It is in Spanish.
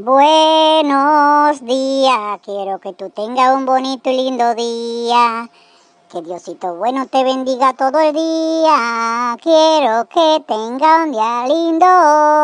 Buenos días, quiero que tú tengas un bonito y lindo día. Que Diosito bueno te bendiga todo el día. Quiero que tenga un día lindo.